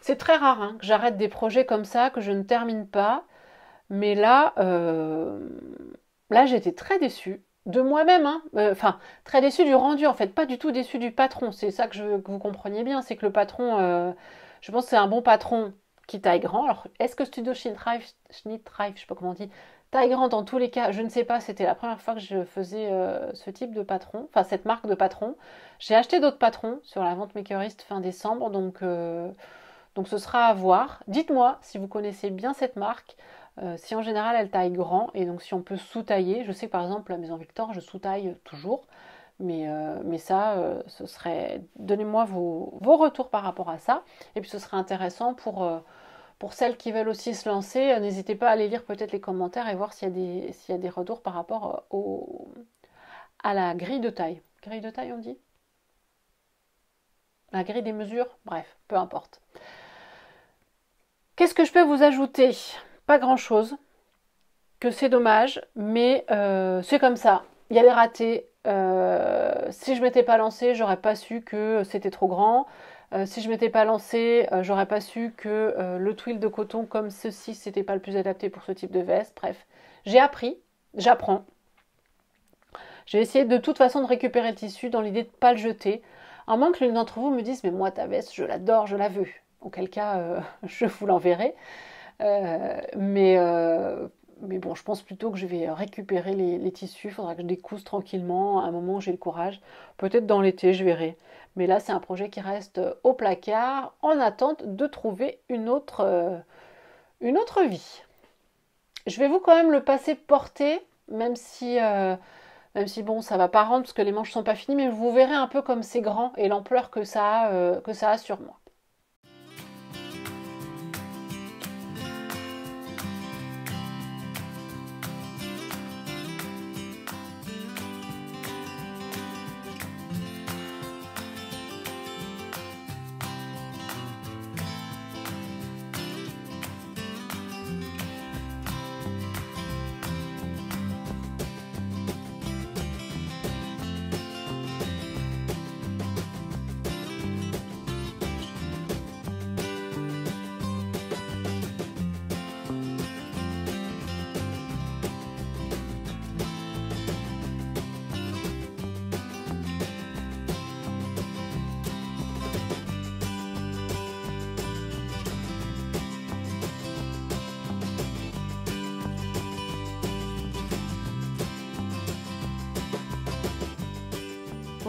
C'est très rare hein, que j'arrête des projets comme ça, que je ne termine pas. Mais là, là j'étais très déçue de moi-même, hein. euh, enfin très déçu du rendu en fait, pas du tout déçu du patron. C'est ça que je que vous compreniez bien, c'est que le patron, euh, je pense c'est un bon patron qui taille grand. Alors est-ce que Studio Schnittreif, Schnittreif, je sais pas comment on dit, taille grand dans tous les cas, je ne sais pas. C'était la première fois que je faisais euh, ce type de patron, enfin cette marque de patron. J'ai acheté d'autres patrons sur la vente Makerist fin décembre, donc donc ce sera à voir. Dites-moi si vous connaissez bien cette marque. Euh, si en général elle taille grand et donc si on peut sous-tailler, je sais par exemple la maison Victor, je sous-taille toujours, mais, euh, ça, euh, ce serait. Donnez-moi vos, retours par rapport à ça, et puis ce serait intéressant pour, pour celles qui veulent aussi se lancer. N'hésitez pas à aller lire peut-être les commentaires et voir s'il y, y, a des retours par rapport à la grille de taille. Grille de taille, on dit La grille des mesures Bref, peu importe. Qu'est-ce que je peux vous ajouter pas grand-chose, que c'est dommage, mais euh, c'est comme ça. Il y a les ratés. Euh, si je m'étais pas lancé j'aurais pas su que c'était trop grand. Euh, si je m'étais pas lancé j'aurais pas su que le twill de coton comme ceci, c'était pas le plus adapté pour ce type de veste. Bref, j'ai appris, j'apprends. J'ai essayé de toute façon de récupérer le tissu dans l'idée de ne pas le jeter. À moins que l'une d'entre vous me dise Mais moi, ta veste, je l'adore, je la veux. Auquel cas, <laughs> je vous l'enverrai. Euh, mais euh, mais bon, je pense plutôt que je vais récupérer les, tissus. Il faudra que je découse tranquillement à un moment où j'ai le courage. Peut-être dans l'été, je verrai. Mais là, c'est un projet qui reste au placard en attente de trouver une autre, euh, une autre vie. Je vais vous quand même le passer porté, même si, même si bon, ça va pas rendre parce que les manches sont pas finies, mais vous verrez un peu comme c'est grand et l'ampleur que ça a sur moi.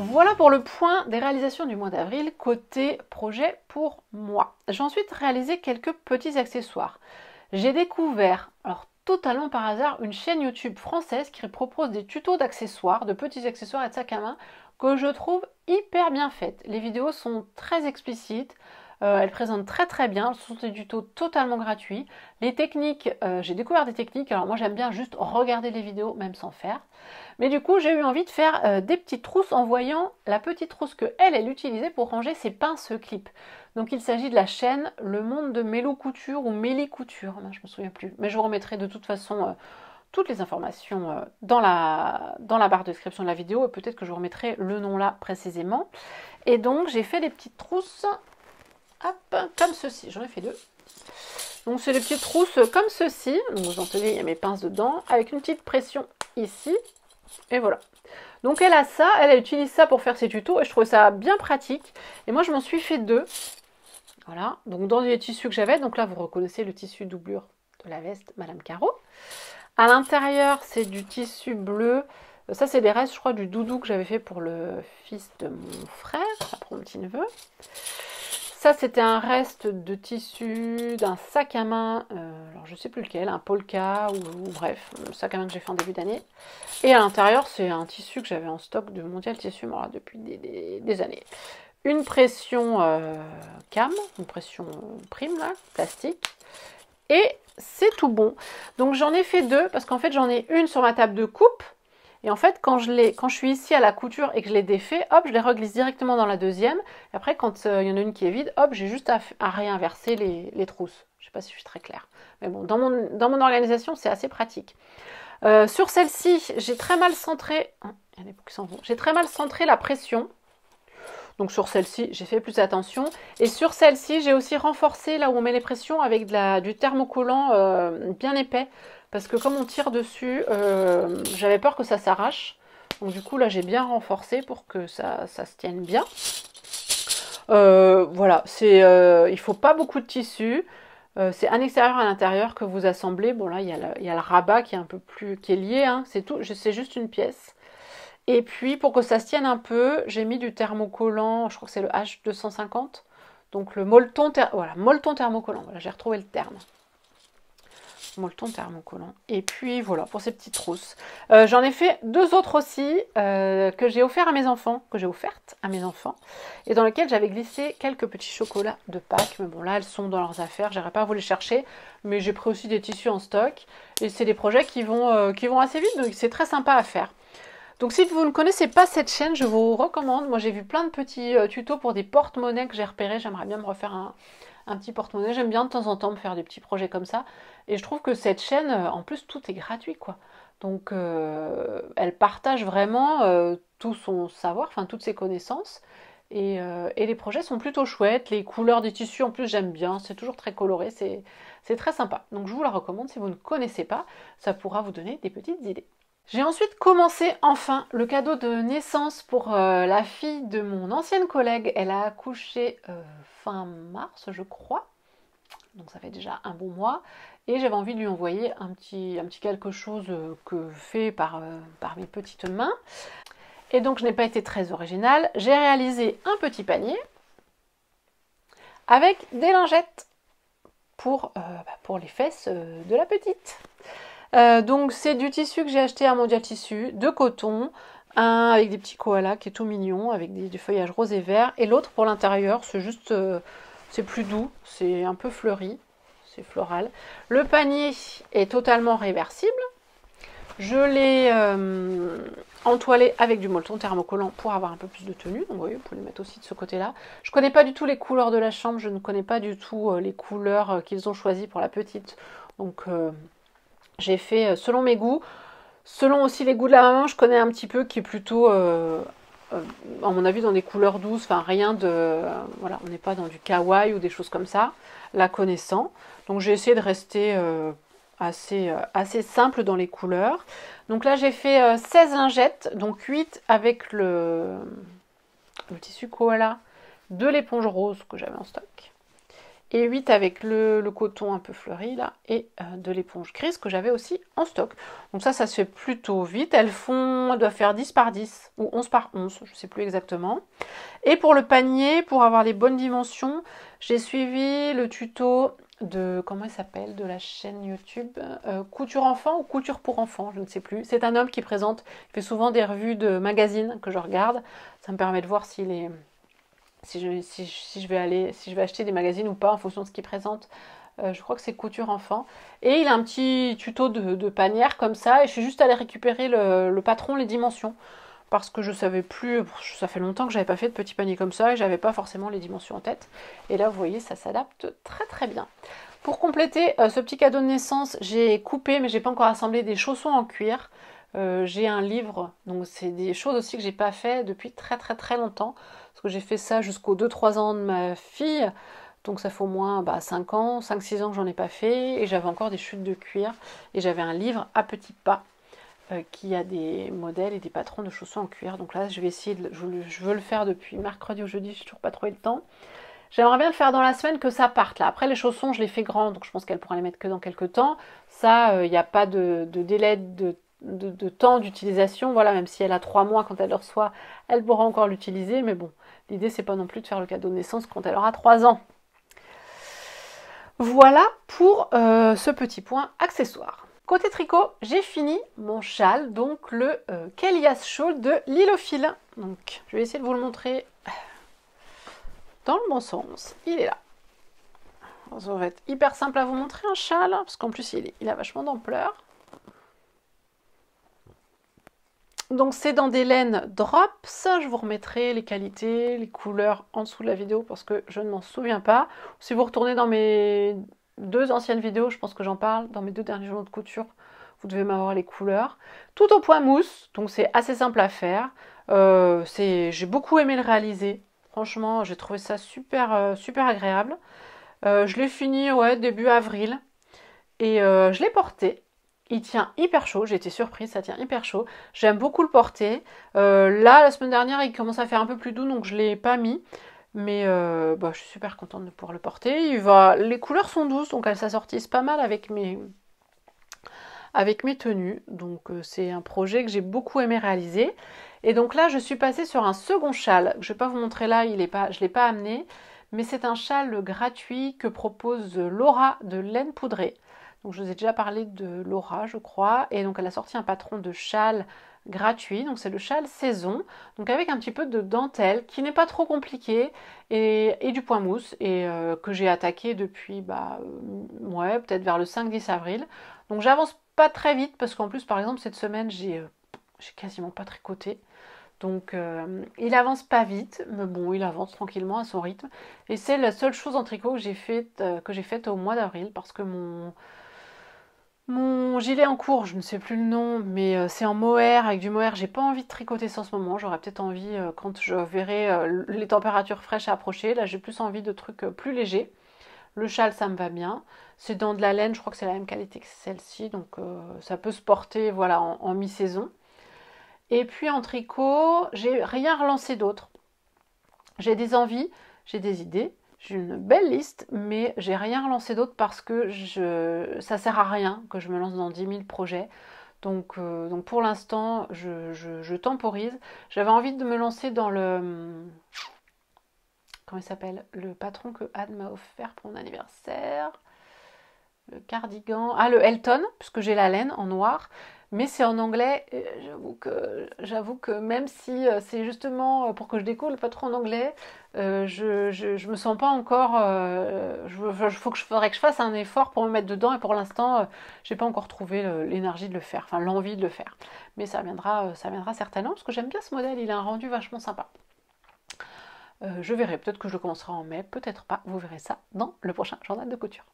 Voilà pour le point des réalisations du mois d'avril côté projet pour moi. J'ai ensuite réalisé quelques petits accessoires. J'ai découvert, alors totalement par hasard, une chaîne YouTube française qui propose des tutos d'accessoires, de petits accessoires à de à main que je trouve hyper bien faites. Les vidéos sont très explicites, euh, elle présente très très bien. Ce sont des tutos totalement gratuits. Les techniques, euh, j'ai découvert des techniques. Alors moi j'aime bien juste regarder les vidéos même sans faire. Mais du coup j'ai eu envie de faire euh, des petites trousses en voyant la petite trousse que elle, elle utilisait pour ranger ses pinces clips. Donc il s'agit de la chaîne Le Monde de Mélo Couture ou Mélicouture, je ne me souviens plus. Mais je vous remettrai de toute façon toutes les informations dans la, dans la barre de description de la vidéo et peut-être que je vous remettrai le nom là précisément. Et donc j'ai fait des petites trousses comme ceci. J'en ai fait deux. Donc c'est des petites trousses euh, comme ceci. Donc vous entendez, il y a mes pinces dedans. Avec une petite pression ici. Et voilà. Donc elle a ça, elle, elle utilise ça pour faire ses tutos et je trouve ça bien pratique. Et moi je m'en suis fait deux. Voilà, donc dans les tissus que j'avais, donc là vous reconnaissez le tissu doublure de la veste Madame Caro. À l'intérieur c'est du tissu bleu. Ça c'est des restes je crois du doudou que j'avais fait pour le fils de mon frère, pour mon petit neveu. Ça, c'était un reste de tissu d'un sac à main, euh, alors je sais plus lequel, un polka ou, bref, un sac à main que j'ai fait en début d'année. Et à l'intérieur, c'est un tissu que j'avais en stock de Mondial Tissu moi, depuis des, années. Une pression euh, cam, une pression prime, là, plastique. Et c'est tout bon. Donc j'en ai fait deux, parce qu'en fait, j'en ai une sur ma table de coupe, et en fait, quand je, quand je suis ici à la couture et que je les défais, hop, je les reglisse directement dans la deuxième. Et après, quand euh, il y en a une qui est vide, hop, j'ai juste à, réinverser les, les, trousses. Je ne sais pas si je suis très claire. Mais bon, dans mon, dans mon organisation, c'est assez pratique. Euh, sur celle-ci, j'ai très mal centré... Hein, j'ai très mal centré la pression. Donc sur celle-ci, j'ai fait plus attention. Et sur celle-ci, j'ai aussi renforcé là où on met les pressions avec la, du thermocollant euh, bien épais. Parce que comme on tire dessus, euh, j'avais peur que ça s'arrache. Donc du coup, là, j'ai bien renforcé pour que ça, ça se tienne bien. Euh, voilà, c'est, euh, il faut pas beaucoup de tissu. c'est un extérieur à l'intérieur que vous assemblez. Bon là, il y, a le, rabat qui est un peu plus qui est lié. Hein. C'est tout, c'est juste une pièce. Et puis pour que ça se tienne un peu, j'ai mis du thermocollant. Je crois que c'est le H250. Donc le molleton, voilà, molleton thermocollant. Voilà, j'ai retrouvé le terme molleton thermocollant. Et puis voilà pour ces petites trousses. Euh, j'en ai fait deux autres aussi euh, que j'ai offert à mes enfants, que j'ai offertes à mes enfants, et dans lesquelles j'avais glissé quelques petits chocolats de Pâques. Mais bon là, elles sont dans leurs affaires, j'irai pas vous les chercher, mais j'ai pris aussi des tissus en stock. Et c'est des projets qui vont, euh, qui vont assez vite, donc c'est très sympa à faire. Donc si vous ne connaissez pas cette chaîne, je vous recommande. Moi j'ai vu plein de petits tutos pour des porte-monnaies que j'ai repérés. J'aimerais bien me refaire un, un petit porte-monnaie. J'aime bien de temps en temps me faire des petits projets comme ça. Et je trouve que cette chaîne, euh, en plus, tout est gratuit, quoi. Donc, euh, elle partage vraiment euh, tout son savoir, enfin, toutes ses connaissances. Et, les projets sont plutôt chouettes. Les couleurs des tissus, en plus, j'aime bien. C'est toujours très coloré. C'est très sympa. Donc, je vous la recommande si vous ne connaissez pas. Ça pourra vous donner des petites idées. J'ai ensuite commencé enfin le cadeau de naissance pour la fille de mon ancienne collègue. Elle a accouché fin mars, je crois donc ça fait déjà un bon mois, et j'avais envie de lui envoyer un petit, un petit quelque chose euh, que fait par, euh, par mes petites mains. Et donc je n'ai pas été très originale, j'ai réalisé un petit panier avec des lingettes pour, euh, bah, pour les fesses de la petite. donc c'est du tissu que j'ai acheté à Mondial Tissu, de coton, un avec des petits koalas qui est tout mignon, avec des, du feuillage rose et vert, et l'autre pour l'intérieur, c'est juste... C'est plus doux, c'est un peu fleuri, c'est floral. Le panier est totalement réversible. Je l'ai euh, entoilé avec du molleton thermocollant pour avoir un peu plus de tenue. Donc voyez, vous pouvez le mettre aussi de ce côté-là. Je ne connais pas du tout les couleurs de la chambre. Je ne connais pas du tout euh, les couleurs euh, qu'ils ont choisies pour la petite. Donc j'ai fait selon mes goûts. Selon aussi les goûts de la maman, je connais un petit peu qui est plutôt euh, à mon avis, dans des couleurs douces, enfin rien de. voilà, on n'est pas dans du kawaii ou des choses comme ça, la connaissant. Donc j'ai essayé de rester euh, assez, euh, assez simple dans les couleurs. Donc là, j'ai fait 16 lingettes, donc 8 avec le, le tissu koala de l'éponge rose que j'avais en stock et 8 avec le, coton un peu fleuri là et euh, de l'éponge grise que j'avais aussi en stock. Donc ça, ça se fait plutôt vite. Elles font, elles doivent faire 10 par 10 ou 11 par 11, je ne sais plus exactement. Et pour le panier, pour avoir les bonnes dimensions, j'ai suivi le tuto de comment il s'appelle de la chaîne YouTube euh, Couture enfant ou Couture pour enfants, je ne sais plus. C'est un homme qui présente, il fait souvent des revues de magazines que je regarde. Ça me permet de voir s'il est si je, vais aller, si je vais acheter des magazines ou pas en fonction de ce qu'ils présente, euh, je crois que c'est couture enfant. Et il a un petit tuto de, panière comme ça. Et je suis juste allée récupérer le, patron, les dimensions. Parce que je savais plus, ça fait longtemps que j'avais pas fait de petit panier comme ça et j'avais pas forcément les dimensions en tête. Et là, vous voyez, ça s'adapte très très bien. Pour compléter euh, ce petit cadeau de naissance, j'ai coupé, mais j'ai pas encore assemblé des chaussons en cuir. Euh, j'ai un livre, donc c'est des choses aussi que j'ai pas fait depuis très très très longtemps, parce que j'ai fait ça jusqu'aux 2-3 ans de ma fille, donc ça fait au moins bah, 5 ans, 5-6 ans que j'en ai pas fait, et j'avais encore des chutes de cuir, et j'avais un livre à petits pas euh, qui a des modèles et des patrons de chaussons en cuir. Donc là, je vais essayer, de, je, veux le faire depuis mercredi ou jeudi, j'ai toujours pas trouvé le temps. J'aimerais bien le faire dans la semaine que ça parte là. Après les chaussons, je les fais grandes, donc je pense qu'elle pourra les mettre que dans quelques temps. Ça, il euh, n'y a pas de, de délai de de, temps d'utilisation. Voilà, même si elle a trois mois quand elle le reçoit, elle pourra encore l'utiliser. Mais bon, l'idée, c'est pas non plus de faire le cadeau de naissance quand elle aura trois ans. Voilà pour euh, ce petit point accessoire. Côté tricot, j'ai fini mon châle, donc le euh, Kelias Shawl de Lilophile. Donc, je vais essayer de vous le montrer dans le bon sens. Il est là. Ça va être hyper simple à vous montrer un châle, parce qu'en plus il a vachement d'ampleur. Donc c'est dans des laines drops, je vous remettrai les qualités, les couleurs en dessous de la vidéo parce que je ne m'en souviens pas. Si vous retournez dans mes deux anciennes vidéos, je pense que j'en parle, dans mes deux derniers journaux de couture, vous devez m'avoir les couleurs. Tout au point mousse, donc c'est assez simple à faire. Euh, j'ai beaucoup aimé le réaliser, franchement j'ai trouvé ça super, euh, super agréable. Euh, je l'ai fini début avril et je l'ai porté il tient hyper chaud, j'ai été surprise, ça tient hyper chaud. J'aime beaucoup le porter. Euh, là, la semaine dernière, il commence à faire un peu plus doux, donc je ne l'ai pas mis. Mais euh, bah, je suis super contente de pouvoir le porter. Il va... Les couleurs sont douces, donc elles s'assortissent pas mal avec mes, avec mes tenues. Donc euh, c'est un projet que j'ai beaucoup aimé réaliser. Et donc là, je suis passée sur un second châle. Je ne vais pas vous montrer là, il est pas... je ne l'ai pas amené. Mais c'est un châle gratuit que propose Laura de laine poudrée. Donc je vous ai déjà parlé de Laura, je crois. Et donc elle a sorti un patron de châle gratuit. Donc c'est le châle saison. Donc avec un petit peu de dentelle qui n'est pas trop compliqué et, du point mousse et euh, que j'ai attaqué depuis bah euh, ouais, peut-être vers le 5-10 avril. Donc j'avance pas très vite parce qu'en plus par exemple cette semaine j'ai euh, j'ai quasiment pas tricoté. Donc il avance pas vite, mais bon, il avance tranquillement à son rythme. Et c'est la seule chose en tricot que j'ai faite j'ai faite au mois d'avril parce que mon, mon gilet en cours, je ne sais plus le nom, mais euh, c'est en mohair, avec du mohair. J'ai pas envie de tricoter ça en ce moment. J'aurais peut-être envie, euh, quand je verrai euh, les températures fraîches approcher, là j'ai plus envie de trucs plus légers. Le châle, ça me va bien. C'est dans de la laine, je crois que c'est la même qualité que celle-ci, donc ça peut se porter voilà, en, en mi-saison. Et puis en tricot, j'ai rien relancé d'autre. J'ai des envies, j'ai des idées, j'ai une belle liste, mais j'ai rien relancé d'autre parce que je, ça sert à rien que je me lance dans 10 000 projets. Euh, donc, pour l'instant, je, je, temporise. J'avais envie de me lancer dans le. Hum, comment il s'appelle Le patron que Anne m'a offert pour mon anniversaire. Le cardigan. Ah, le Elton, puisque j'ai la laine en noir mais c'est en anglais. Euh, j'avoue que, même si euh, c'est justement euh, pour que je découle pas trop en anglais, je, me sens pas encore. il faut que je faudrait que je fasse un effort pour me mettre dedans et pour l'instant, j'ai pas encore trouvé l'énergie de le faire, enfin l'envie de le faire. Mais ça viendra, ça viendra certainement parce que j'aime bien ce modèle. Il a un rendu vachement sympa. je verrai, peut-être que je le commencerai en mai, peut-être pas, vous verrez ça dans le prochain journal de couture.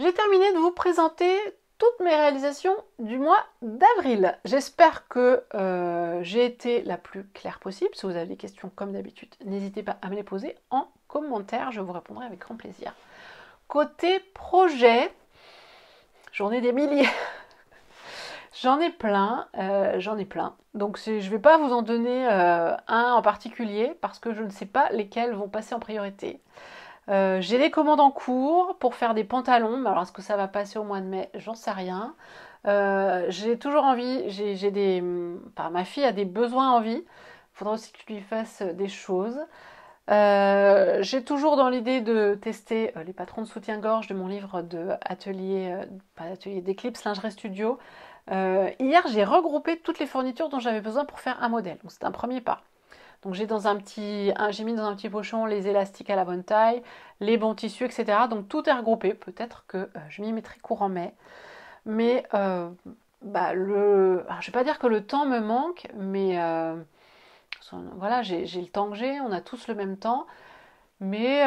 J'ai terminé de vous présenter toutes mes réalisations du mois d'avril. J'espère que euh, j'ai été la plus claire possible. Si vous avez des questions, comme d'habitude, n'hésitez pas à me les poser en commentaire. Je vous répondrai avec grand plaisir. Côté projet, j'en ai des milliers. <laughs> j'en ai plein, euh, j'en ai plein. Donc je ne vais pas vous en donner euh, un en particulier parce que je ne sais pas lesquels vont passer en priorité. Euh, j'ai les commandes en cours pour faire des pantalons. Mais alors, est-ce que ça va passer au mois de mai J'en sais rien. Euh, j'ai toujours envie, j'ai, des. Mm, ma fille a des besoins en vie. Il faudra aussi que tu lui fasses euh, des choses. j'ai toujours dans l'idée de tester les patrons de soutien-gorge de mon livre de atelier, pas atelier Lingerie Studio. hier, j'ai regroupé toutes les fournitures dont j'avais besoin pour faire un modèle. Donc, c'est un premier pas. Donc j'ai dans un petit, mis dans un petit pochon les élastiques à la bonne taille, les bons tissus, etc. Donc tout est regroupé. Peut-être que euh, je m'y mettrai courant mai, mais je euh, bah le, je vais pas dire que le temps me manque, mais euh, voilà, j'ai le temps que j'ai. On a tous le même temps, mais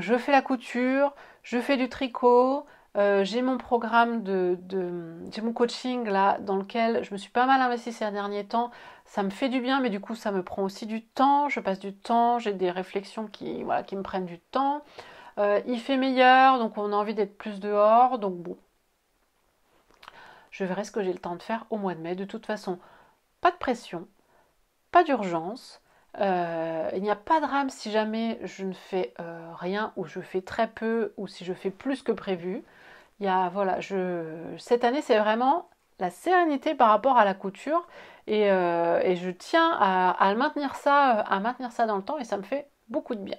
je fais la couture, je fais du tricot, euh, j'ai mon programme de, j'ai mon coaching là dans lequel je me suis pas mal investie ces derniers temps. Ça me fait du bien, mais du coup ça me prend aussi du temps. Je passe du temps, j'ai des réflexions qui me prennent du temps. Euh, il fait meilleur, donc on a envie d'être plus dehors, donc bon. Je verrai ce que j'ai le temps de faire au mois de mai. De toute façon, pas de pression, pas d'urgence. Euh, il n'y a pas de drame si jamais je ne fais rien ou je fais très peu ou si je fais plus que prévu voilà, je, cette année, c'est vraiment la sérénité par rapport à la couture. Et, euh, je tiens à, maintenir ça, euh, à maintenir ça dans le temps et ça me fait beaucoup de bien.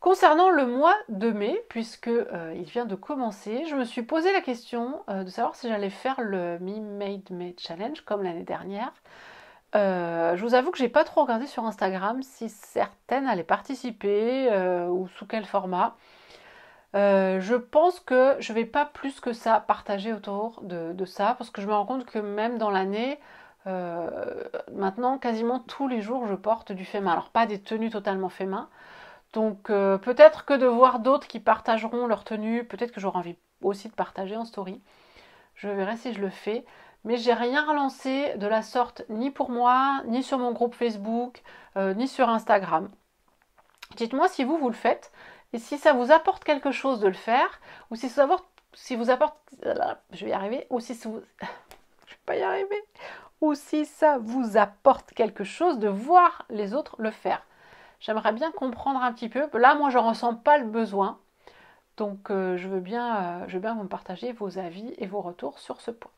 Concernant le mois de mai, puisque euh, il vient de commencer, je me suis posé la question de savoir si j'allais faire le Me Made made Challenge comme l'année dernière. je vous avoue que j'ai pas trop regardé sur Instagram si certaines allaient participer ou sous quel format. Euh, je pense que je vais pas plus que ça partager autour de, ça parce que je me rends compte que même dans l'année, euh, maintenant quasiment tous les jours je porte du fait main. Alors pas des tenues totalement fait main. Donc euh, peut-être que de voir d'autres qui partageront leurs tenues peut-être que j'aurai envie aussi de partager en story. Je verrai si je le fais. Mais j'ai rien relancé de la sorte ni pour moi, ni sur mon groupe Facebook, ni sur Instagram. Dites-moi si vous, vous le faites. Et si ça vous apporte quelque chose de le faire, ou si ça vous apporte, je vais y arriver, ou si vous, <laughs> je vais pas y arriver, ou si ça vous apporte quelque chose de voir les autres le faire. J'aimerais bien comprendre un petit peu. Là, moi, je ressens pas le besoin, donc euh, je veux bien, euh, je veux bien vous partager vos avis et vos retours sur ce point.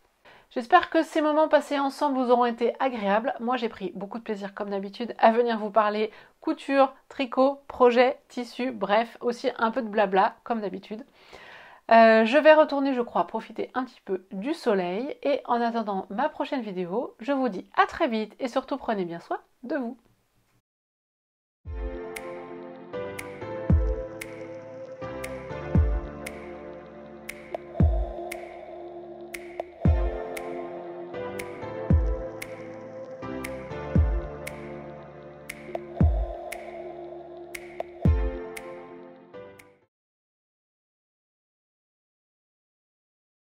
J'espère que ces moments passés ensemble vous auront été agréables. Moi, j'ai pris beaucoup de plaisir, comme d'habitude, à venir vous parler couture, tricot, projet, tissu, bref, aussi un peu de blabla, comme d'habitude. Euh, je vais retourner, je crois, profiter un petit peu du soleil. Et en attendant ma prochaine vidéo, je vous dis à très vite et surtout prenez bien soin de vous.